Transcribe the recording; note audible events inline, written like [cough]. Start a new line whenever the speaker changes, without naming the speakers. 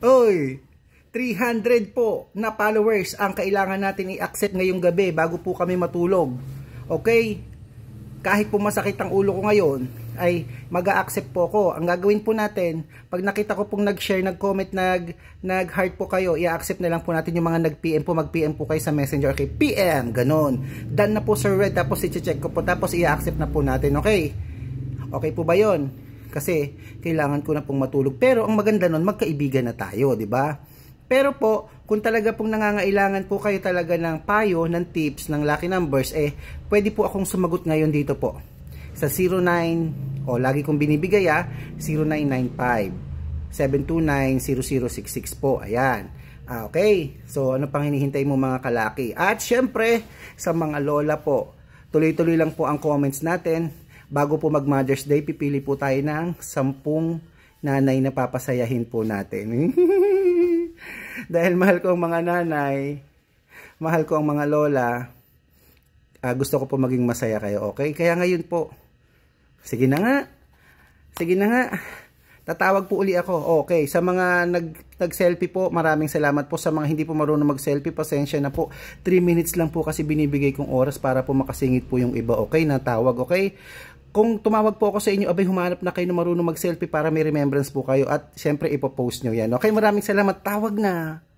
Oy, 300 po na followers ang kailangan natin i-accept ngayong gabi bago po kami matulog. Okay? Kahit po masakit ang ulo ko ngayon, ay mag a accept po ko. Ang gagawin po natin, pag nakita ko pong nag-share, nag-comment, nag, nag-heart po kayo, i-accept na lang po natin yung mga nag-PM po. Mag-PM po kayo sa messenger. Okay, PM, ganun. Done na po Sir Red, tapos i-check ko po, tapos i-accept na po natin. Okay? Okay po ba yon kasi kailangan ko na pong matulog. Pero ang maganda nun, magkaibigan na tayo, di ba? Pero po, kung talaga pong nangangailangan po kayo talaga ng payo, ng tips, ng lucky numbers, eh, pwede po akong sumagot ngayon dito po. Sa 09, o oh, lagi kong binibigay ah, 0995 7290066 po. Ayan. Ah, okay. So, ano pang hinihintay mo mga kalaki? At syempre, sa mga lola po, tuloy-tuloy lang po ang comments natin Bago po mag Mother's Day, pipili po tayo ng sampung nanay na papasayahin po natin. [laughs] Dahil mahal ko ang mga nanay, mahal ko ang mga lola, uh, gusto ko po maging masaya kayo, okay? Kaya ngayon po, sige na nga, sige na nga, tatawag po uli ako. Okay, sa mga nag, nag-selfie po, maraming salamat po. Sa mga hindi po marunong mag-selfie, pasensya na po. 3 minutes lang po kasi binibigay kong oras para po makasingit po yung iba, okay? Natawag, okay? kung tumawag po ako sa inyo, abay humanap na kayo na marunong mag-selfie para may remembrance po kayo at syempre ipopost nyo yan. Okay, maraming salamat. Tawag na!